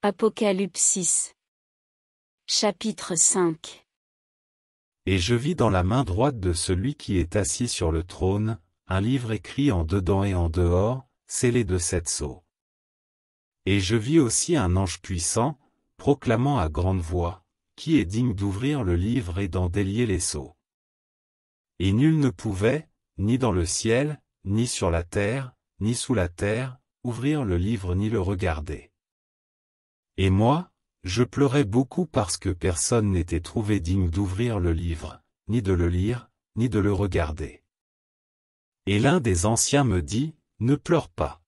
Apocalypse 6 Chapitre 5 Et je vis dans la main droite de celui qui est assis sur le trône, un livre écrit en dedans et en dehors, scellé de sept sceaux. Et je vis aussi un ange puissant, proclamant à grande voix, qui est digne d'ouvrir le livre et d'en délier les sceaux. Et nul ne pouvait, ni dans le ciel, ni sur la terre, ni sous la terre, ouvrir le livre ni le regarder. Et moi, je pleurais beaucoup parce que personne n'était trouvé digne d'ouvrir le livre, ni de le lire, ni de le regarder. Et l'un des anciens me dit, ne pleure pas.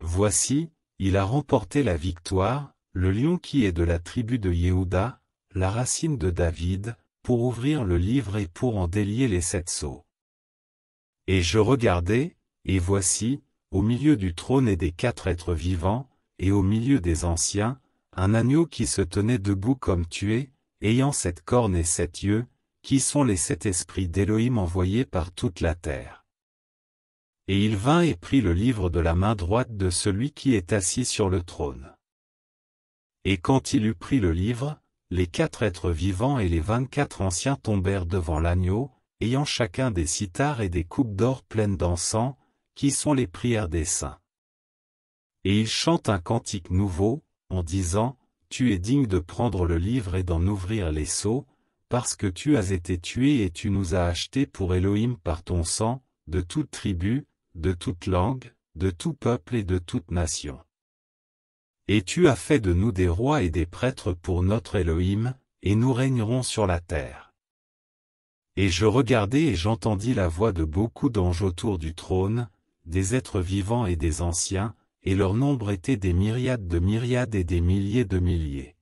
Voici, il a remporté la victoire, le lion qui est de la tribu de Yehuda, la racine de David, pour ouvrir le livre et pour en délier les sept sceaux. Et je regardai, et voici, au milieu du trône et des quatre êtres vivants, et au milieu des anciens, un agneau qui se tenait debout comme tué, ayant sept cornes et sept yeux, qui sont les sept esprits d'Élohim envoyés par toute la terre. Et il vint et prit le livre de la main droite de celui qui est assis sur le trône. Et quand il eut pris le livre, les quatre êtres vivants et les vingt-quatre anciens tombèrent devant l'agneau, ayant chacun des cithares et des coupes d'or pleines d'encens, qui sont les prières des saints. Et il chante un cantique nouveau, en disant, Tu es digne de prendre le livre et d'en ouvrir les sceaux, parce que tu as été tué et tu nous as achetés pour Elohim par ton sang, de toute tribu, de toute langue, de tout peuple et de toute nation. Et tu as fait de nous des rois et des prêtres pour notre Elohim, et nous régnerons sur la terre. Et je regardai et j'entendis la voix de beaucoup d'anges autour du trône, des êtres vivants et des anciens, et leur nombre était des myriades de myriades et des milliers de milliers.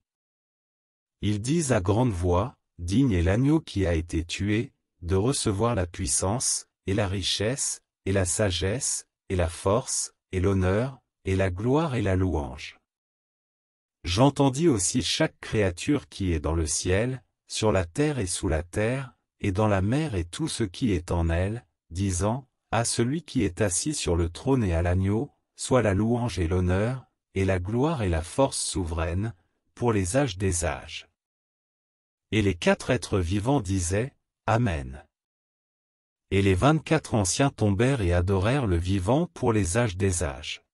Ils disent à grande voix, digne est l'agneau qui a été tué, de recevoir la puissance, et la richesse, et la sagesse, et la force, et l'honneur, et la gloire et la louange. J'entendis aussi chaque créature qui est dans le ciel, sur la terre et sous la terre, et dans la mer et tout ce qui est en elle, disant, à celui qui est assis sur le trône et à l'agneau, soit la louange et l'honneur, et la gloire et la force souveraine, pour les âges des âges. Et les quatre êtres vivants disaient, Amen. Et les vingt-quatre anciens tombèrent et adorèrent le vivant pour les âges des âges.